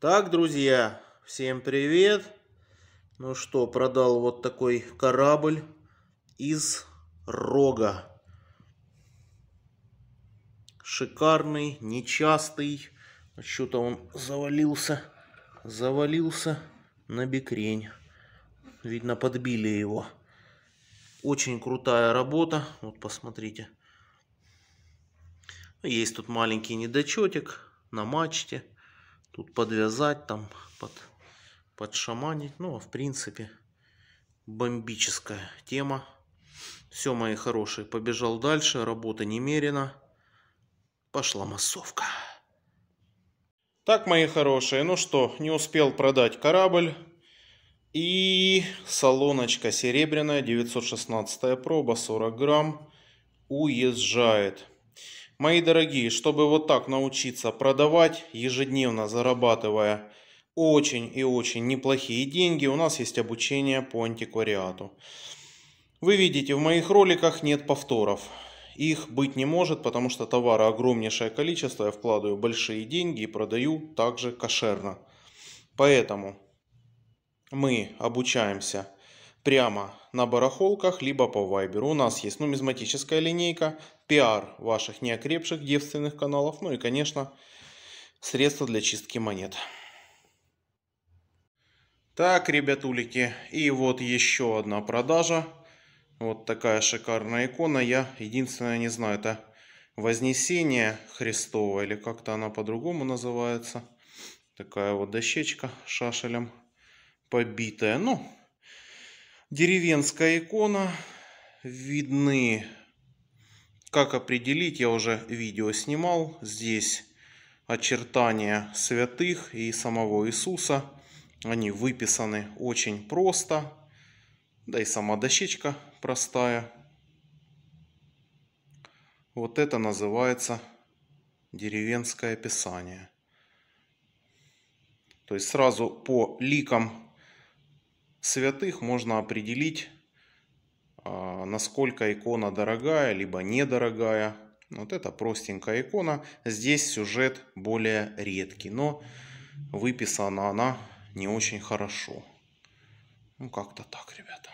Так, друзья, всем привет. Ну что, продал вот такой корабль из рога. Шикарный, нечастый. Что-то он завалился, завалился на бекрень. Видно, подбили его. Очень крутая работа. Вот посмотрите. Есть тут маленький недочетик на мачте тут подвязать, там под, подшаманить. Ну, а в принципе, бомбическая тема. Все, мои хорошие, побежал дальше, работа немерено. Пошла массовка. Так, мои хорошие, ну что, не успел продать корабль. И салоночка серебряная, 916 проба, 40 грамм, уезжает. Мои дорогие, чтобы вот так научиться продавать, ежедневно зарабатывая очень и очень неплохие деньги, у нас есть обучение по антиквариату. Вы видите, в моих роликах нет повторов. Их быть не может, потому что товара огромнейшее количество, я вкладываю большие деньги и продаю также кошерно. Поэтому мы обучаемся прямо на барахолках, либо по Вайберу. У нас есть нумизматическая линейка, пиар ваших неокрепших девственных каналов, ну и, конечно, средства для чистки монет. Так, ребятулики, и вот еще одна продажа. Вот такая шикарная икона. Я единственное не знаю, это Вознесение Христово или как-то она по-другому называется. Такая вот дощечка шашелем побитая. Ну, Деревенская икона. Видны, как определить, я уже видео снимал. Здесь очертания святых и самого Иисуса. Они выписаны очень просто. Да и сама дощечка простая. Вот это называется деревенское писание. То есть сразу по ликам святых можно определить, а, насколько икона дорогая, либо недорогая. Вот это простенькая икона. Здесь сюжет более редкий, но выписана она не очень хорошо. Ну, как-то так, ребята.